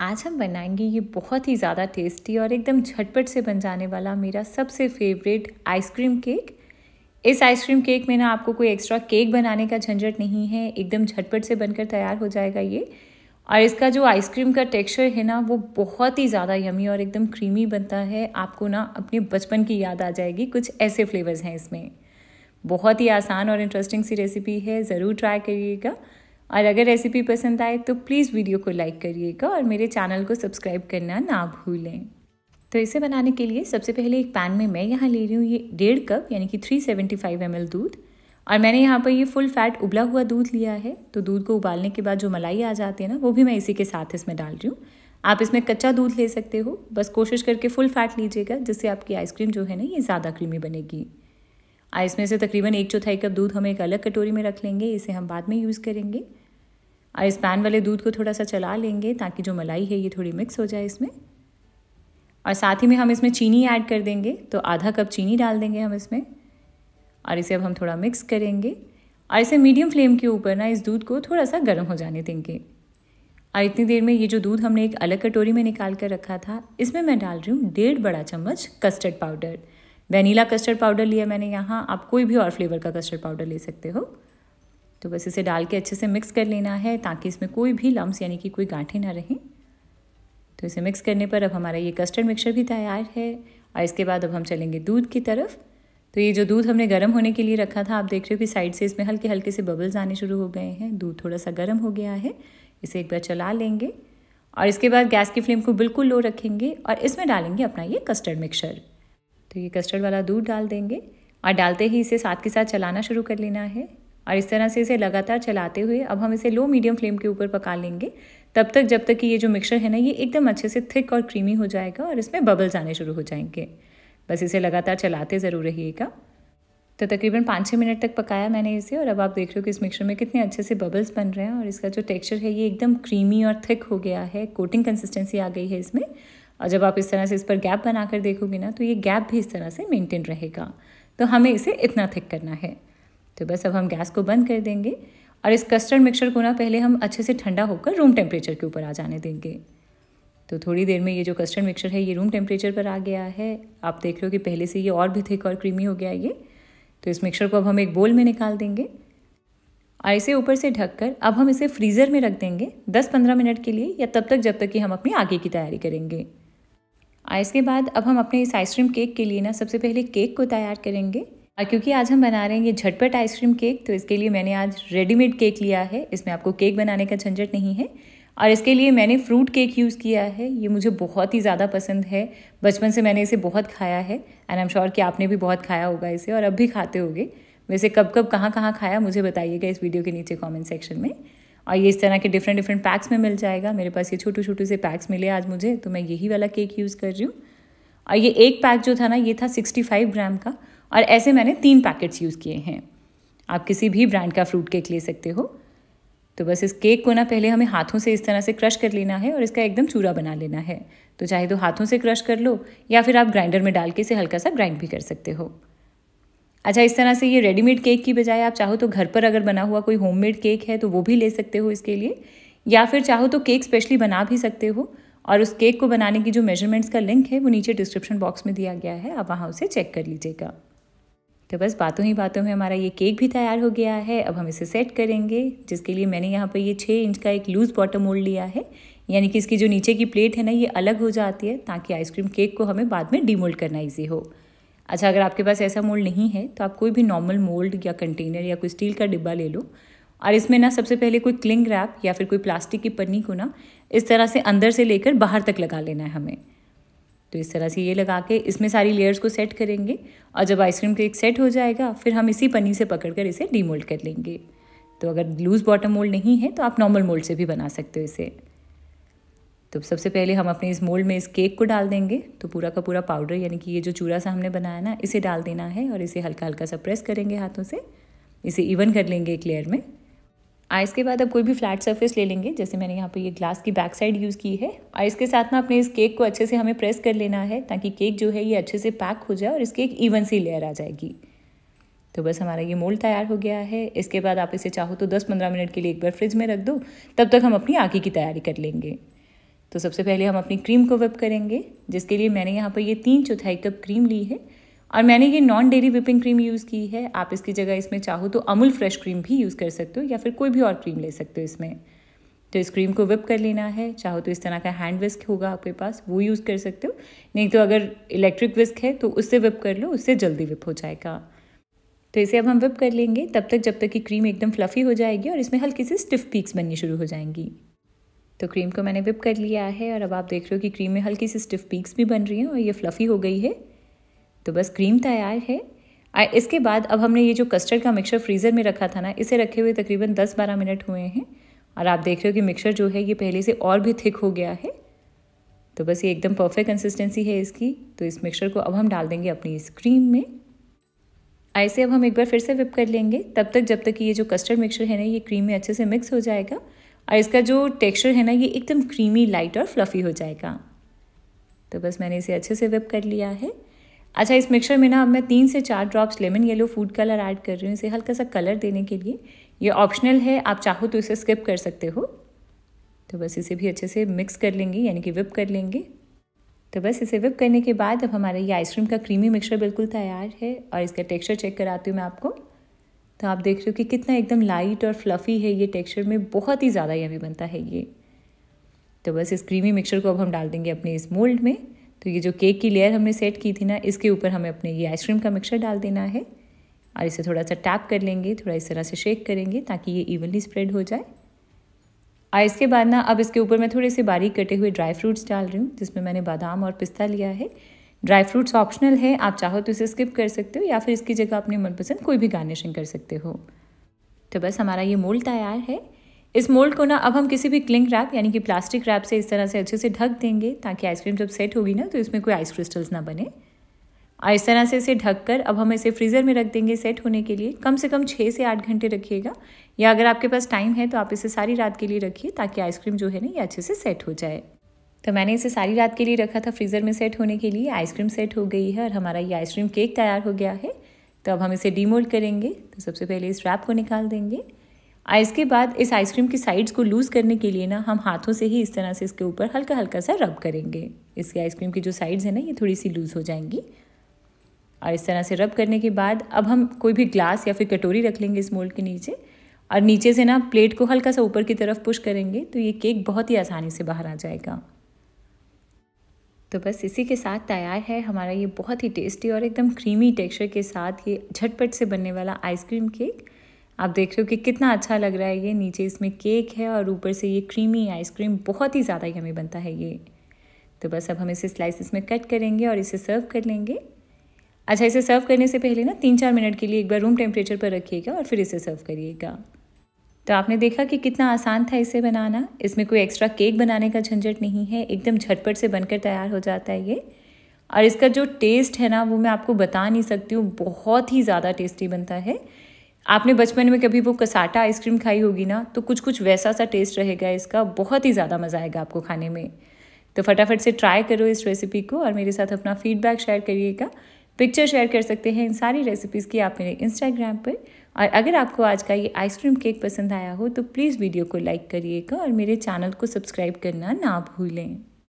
आज हम बनाएंगे ये बहुत ही ज़्यादा टेस्टी और एकदम झटपट से बन जाने वाला मेरा सबसे फेवरेट आइसक्रीम केक इस आइसक्रीम केक में ना आपको कोई एक्स्ट्रा केक बनाने का झंझट नहीं है एकदम झटपट से बनकर तैयार हो जाएगा ये और इसका जो आइसक्रीम का टेक्सचर है ना वो बहुत ही ज़्यादा यमी और एकदम क्रीमी बनता है आपको ना अपने बचपन की याद आ जाएगी कुछ ऐसे फ्लेवर्स हैं इसमें बहुत ही आसान और इंटरेस्टिंग सी रेसिपी है ज़रूर ट्राई करिएगा और अगर रेसिपी पसंद आए तो प्लीज़ वीडियो को लाइक करिएगा और मेरे चैनल को सब्सक्राइब करना ना भूलें तो इसे बनाने के लिए सबसे पहले एक पैन में मैं यहाँ ले रही हूँ ये डेढ़ कप यानी कि 375 सेवेंटी दूध और मैंने यहाँ पर ये फुल फैट उबला हुआ दूध लिया है तो दूध को उबालने के बाद जो मलाई आ जाती है ना वो भी मैं इसी के साथ इसमें डाल रही हूँ आप इसमें कच्चा दूध ले सकते हो बस कोशिश करके फुल फैट लीजिएगा जिससे आपकी आइसक्रीम जो है ना ये ज़्यादा क्रीमी बनेगी और इसमें से तकरीबन एक चौथाई कप दूध हम एक अलग कटोरी में रख लेंगे इसे हम बाद में यूज़ करेंगे और इस पैन वाले दूध को थोड़ा सा चला लेंगे ताकि जो मलाई है ये थोड़ी मिक्स हो जाए इसमें और साथ ही में हम इसमें चीनी ऐड कर देंगे तो आधा कप चीनी डाल देंगे हम इसमें और इसे अब हम थोड़ा मिक्स करेंगे और इसे मीडियम फ्लेम के ऊपर ना इस दूध को थोड़ा सा गर्म हो जाने देंगे और इतनी देर में ये जो दूध हमने एक अलग कटोरी में निकाल कर रखा था इसमें मैं डाल रही हूँ डेढ़ बड़ा चम्मच custard powder vanilla custard powder लिया मैंने यहाँ आप कोई भी और फ्लेवर का कस्टर्ड पाउडर ले सकते हो तो बस इसे डाल के अच्छे से मिक्स कर लेना है ताकि इसमें कोई भी लम्स यानी कि कोई गांठें ना रहें तो इसे मिक्स करने पर अब हमारा ये कस्टर्ड मिक्सचर भी तैयार है और इसके बाद अब हम चलेंगे दूध की तरफ तो ये जो दूध हमने गर्म होने के लिए रखा था आप देख रहे हो कि साइड से इसमें हल्के हल्के से बबल्स आने शुरू हो गए हैं दूध थोड़ा सा गर्म हो गया है इसे एक बार चला लेंगे और इसके बाद गैस की फ्लेम को बिल्कुल लो रखेंगे और इसमें डालेंगे अपना ये कस्टर्ड मिक्सर तो ये कस्टर्ड वाला दूध डाल देंगे और डालते ही इसे साथ के साथ चलाना शुरू कर लेना है और इस तरह से इसे लगातार चलाते हुए अब हम इसे लो मीडियम फ्लेम के ऊपर पका लेंगे तब तक जब तक कि ये जो मिक्सर है ना ये एकदम अच्छे से थिक और क्रीमी हो जाएगा और इसमें बबल्स आने शुरू हो जाएंगे बस इसे लगातार चलाते ज़रूर रहिएगा तो तकरीबन पाँच छः मिनट तक पकाया मैंने इसे और अब आप देख रहे हो कि इस मिक्सर में कितने अच्छे से बबल्स बन रहे हैं और इसका जो टेक्सचर है ये एकदम क्रीमी और थिक हो गया है कोटिंग कंसिस्टेंसी आ गई है इसमें और जब आप इस तरह से इस पर गैप बनाकर देखोगे ना तो ये गैप भी इस तरह से मेंटेन रहेगा तो हमें इसे इतना थिक करना है तो बस अब हम गैस को बंद कर देंगे और इस कस्टर्ड मिक्सचर को ना पहले हम अच्छे से ठंडा होकर रूम टेम्परेचर के ऊपर आ जाने देंगे तो थोड़ी देर में ये जो कस्टर्ड मिक्सचर है ये रूम टेम्परेचर पर आ गया है आप देख रहे हो कि पहले से ये और भी थिक और क्रीमी हो गया ये तो इस मिक्सचर को अब हम एक बोल में निकाल देंगे और इसे ऊपर से ढककर अब हम इसे फ्रीज़र में रख देंगे 10-15 मिनट के लिए या तब तक जब तक कि हम अपनी आगे की तैयारी करेंगे और इसके बाद अब हम अपने इस आइसक्रीम केक के लिए ना सबसे पहले केक को तैयार करेंगे और क्योंकि आज हम बना रहे हैं ये झटपट आइसक्रीम केक तो इसके लिए मैंने आज रेडीमेड केक लिया है इसमें आपको केक बनाने का झंझट नहीं है और इसके लिए मैंने फ्रूट केक यूज़ किया है ये मुझे बहुत ही ज़्यादा पसंद है बचपन से मैंने इसे बहुत खाया है एंड आई एम श्योर कि आपने भी बहुत खाया होगा इसे और अब भी खाते होगे वैसे कब कब कहाँ कहाँ खाया मुझे बताइएगा इस वीडियो के नीचे कमेंट सेक्शन में और ये इस तरह के डिफरेंट डिफरेंट पैक्स में मिल जाएगा मेरे पास ये छोटे छोटे से पैक्स मिले आज मुझे तो मैं यही वाला केक यूज़ कर रही हूँ और ये एक पैक जो था ना ये था सिक्सटी फाइव ग्राम का और ऐसे मैंने तीन पैकेट्स यूज़ किए हैं आप किसी भी ब्रांड का फ्रूट केक ले सकते हो तो बस इस केक को ना पहले हमें हाथों से इस तरह से क्रश कर लेना है और इसका एकदम चूरा बना लेना है तो चाहे तो हाथों से क्रश कर लो या फिर आप ग्राइंडर में डाल के इसे हल्का सा ग्राइंड भी कर सकते हो अच्छा इस तरह से ये रेडीमेड केक की बजाय आप चाहो तो घर पर अगर बना हुआ कोई होममेड केक है तो वो भी ले सकते हो इसके लिए या फिर चाहो तो केक स्पेशली बना भी सकते हो और उस केक को बनाने की जो मेजरमेंट्स का लिंक है वो नीचे डिस्क्रिप्शन बॉक्स में दिया गया है आप वहाँ उसे चेक कर लीजिएगा तो बस बातों ही बातों में हमारा ये केक भी तैयार हो गया है अब हम इसे सेट करेंगे जिसके लिए मैंने यहाँ पर ये छः इंच का एक लूज़ बॉटम मोल्ड लिया है यानी कि इसकी जो नीचे की प्लेट है ना ये अलग हो जाती है ताकि आइसक्रीम केक को हमें बाद में डीमोल्ड करना ईजी हो अच्छा अगर आपके पास ऐसा मोल्ड नहीं है तो आप कोई भी नॉर्मल मोल्ड या कंटेनर या कोई स्टील का डिब्बा ले लो और इसमें ना सबसे पहले कोई क्लिंग रैप या फिर कोई प्लास्टिक की पन्नी को ना इस तरह से अंदर से लेकर बाहर तक लगा लेना है हमें तो इस तरह से ये लगा के इसमें सारी लेयर्स को सेट करेंगे और जब आइसक्रीम केक सेट हो जाएगा फिर हम इसी पनी से पकड़ कर इसे डीमोल्ड कर लेंगे तो अगर लूज़ बॉटम मोल्ड नहीं है तो आप नॉर्मल मोल्ड से भी बना सकते हो इसे तो सबसे पहले हम अपने इस मोल्ड में इस केक को डाल देंगे तो पूरा का पूरा पाउडर यानी कि ये जो चूरा सा हमने बनाया ना इसे डाल देना है और इसे हल्का हल्का सा प्रेस करेंगे हाथों से इसे इवन कर लेंगे एक लेयर में आ इसके बाद आप कोई भी फ्लैट सरफेस ले लेंगे जैसे मैंने यहाँ पे ये ग्लास की बैक साइड यूज़ की है और इसके साथ ना अपने इस केक को अच्छे से हमें प्रेस कर लेना है ताकि केक जो है ये अच्छे से पैक हो जाए और इसकी एक ईवन सी लेयर आ जाएगी तो बस हमारा ये मोल्ड तैयार हो गया है इसके बाद आप इसे चाहो तो 10-15 मिनट के लिए एक बार फ्रिज में रख दो तब तक हम अपनी आगे की तैयारी कर लेंगे तो सबसे पहले हम अपनी क्रीम को वेप करेंगे जिसके लिए मैंने यहाँ पर ये तीन चौथाई कप क्रीम ली है और मैंने ये non dairy whipping cream use की है आप इसकी जगह इसमें चाहो तो अमूल फ्रेश क्रीम भी यूज़ कर सकते हो या फिर कोई भी और क्रीम ले सकते हो इसमें तो इस क्रीम को विप कर लेना है चाहो तो इस तरह का हैंड विस्क होगा आपके पास वो यूज़ कर सकते हो नहीं तो अगर इलेक्ट्रिक विस्क है तो उससे विप कर लो उससे जल्दी विप हो जाएगा तो इसे अब हम विप कर लेंगे तब तक जब तक कि क्रीम एकदम फ्लफ़ी हो जाएगी और इसमें हल्की सी स्टिफ पीक्स बननी शुरू हो जाएंगी तो क्रीम को मैंने विप कर लिया है और अब आप देख रहे हो कि क्रीम में हल्की सी स्टिफ पीक्स भी बन रही हैं और ये फ्लफ़ी हो गई है तो बस क्रीम तैयार है इसके बाद अब हमने ये जो कस्टर्ड का मिक्सर फ्रीज़र में रखा था ना इसे रखे हुए तकरीबन 10-12 मिनट हुए हैं और आप देख रहे हो कि मिक्सर जो है ये पहले से और भी थिक हो गया है तो बस ये एकदम परफेक्ट कंसिस्टेंसी है इसकी तो इस मिक्सर को अब हम डाल देंगे अपनी इस क्रीम में ऐसे अब हम एक बार फिर से विप कर लेंगे तब तक जब तक कि ये जो कस्टर्ड मिक्सर है ना ये क्रीम में अच्छे से मिक्स हो जाएगा और इसका जो टेक्सचर है ना ये एकदम क्रीमी लाइट और फ्लफ़ी हो जाएगा तो बस मैंने इसे अच्छे से विप कर लिया है अच्छा इस मिक्सर में ना अब मैं तीन से चार drops lemon yellow food colour add कर रही हूँ इसे हल्का सा कलर देने के लिए ये ऑप्शनल है आप चाहो तो इसे स्किप कर सकते हो तो बस इसे भी अच्छे से मिक्स कर लेंगे यानी कि विप कर लेंगे तो बस इसे विप करने के बाद अब हमारा ये आइसक्रीम का क्रीमी मिक्सर बिल्कुल तैयार है और इसका टेक्सचर चेक कराती हूँ मैं आपको तो आप देख रहे हो कि कितना एकदम लाइट और फ्लफ़ी है ये टेक्सचर में बहुत ही ज़्यादा यमी बनता है ये तो बस इस क्रीमी मिक्सचर को अब हम डाल देंगे अपने इस मोल्ड में तो ये जो केक की लेयर हमने सेट की थी ना इसके ऊपर हमें अपने ये आइसक्रीम का मिक्सर डाल देना है और इसे थोड़ा सा टैप कर लेंगे थोड़ा इस तरह से शेक करेंगे ताकि ये इवनली स्प्रेड हो जाए और इसके बाद ना अब इसके ऊपर मैं थोड़े से बारीक कटे हुए ड्राई फ्रूट्स डाल रही हूँ जिसमें मैंने बादाम और पिस्ता लिया है ड्राई फ्रूट्स ऑप्शनल है आप चाहो तो इसे स्किप कर सकते हो या फिर इसकी जगह अपने मनपसंद कोई भी गार्निशिंग कर सकते हो तो बस हमारा ये मोल तैयार है इस मोल्ड को ना अब हम किसी भी क्लिंग रैप यानी कि प्लास्टिक रैप से इस तरह से अच्छे से ढक देंगे ताकि आइसक्रीम जब सेट होगी ना तो इसमें कोई आइस क्रिस्टल्स ना बने और इस तरह से इसे ढक कर अब हम इसे फ्रीज़र में रख देंगे सेट होने के लिए कम से कम छः से आठ घंटे रखिएगा या अगर आपके पास टाइम है तो आप इसे सारी रात के लिए रखिए ताकि आइसक्रीम जो है ना ये अच्छे से सेट हो जाए तो मैंने इसे सारी रात के लिए रखा था फ्रीज़र में सेट होने के लिए आइसक्रीम सेट हो गई है और हमारा ये आइसक्रीम केक तैयार हो गया है तो अब हम इसे डीमोल्ड करेंगे तो सबसे पहले इस रैप को निकाल देंगे इसके बाद इस आइसक्रीम की साइड्स को लूज़ करने के लिए ना हम हाथों से ही इस तरह से इसके ऊपर हल्का हल्का सा रब करेंगे इसकी आइसक्रीम की जो साइड्स है ना ये थोड़ी सी लूज़ हो जाएंगी और इस तरह से रब करने के बाद अब हम कोई भी ग्लास या फिर कटोरी रख लेंगे इस मोल्ड के नीचे और नीचे से ना प्लेट को हल्का सा ऊपर की तरफ पुश करेंगे तो ये केक बहुत ही आसानी से बाहर आ जाएगा तो बस इसी के साथ तैयार है हमारा ये बहुत ही टेस्टी और एकदम क्रीमी टेक्सचर के साथ ये झटपट से बनने वाला आइसक्रीम केक आप देख रहे हो कि कितना अच्छा लग रहा है ये नीचे इसमें केक है और ऊपर से ये क्रीमी आइसक्रीम बहुत ही ज़्यादा यमी बनता है ये तो बस अब हम इसे स्लाइसिस में कट करेंगे और इसे सर्व कर लेंगे अच्छा इसे सर्व करने से पहले ना तीन चार मिनट के लिए एक बार रूम टेम्परेचर पर रखिएगा और फिर इसे सर्व करिएगा तो आपने देखा कि कितना आसान था इसे बनाना इसमें कोई एक्स्ट्रा केक बनाने का झंझट नहीं है एकदम झटपट से बनकर तैयार हो जाता है ये और इसका जो टेस्ट है ना वो मैं आपको बता नहीं सकती हूँ बहुत ही ज़्यादा टेस्टी बनता है आपने बचपन में कभी वो कसाटा आइसक्रीम खाई होगी ना तो कुछ कुछ वैसा सा टेस्ट रहेगा इसका बहुत ही ज़्यादा मज़ा आएगा आपको खाने में तो फटाफट से ट्राई करो इस रेसिपी को और मेरे साथ अपना फीडबैक शेयर करिएगा पिक्चर शेयर कर सकते हैं इन सारी रेसिपीज़ की आप मेरे इंस्टाग्राम पर और अगर आपको आज का ये आइसक्रीम केक पसंद आया हो तो प्लीज़ वीडियो को लाइक करिएगा और मेरे चैनल को सब्सक्राइब करना ना भूलें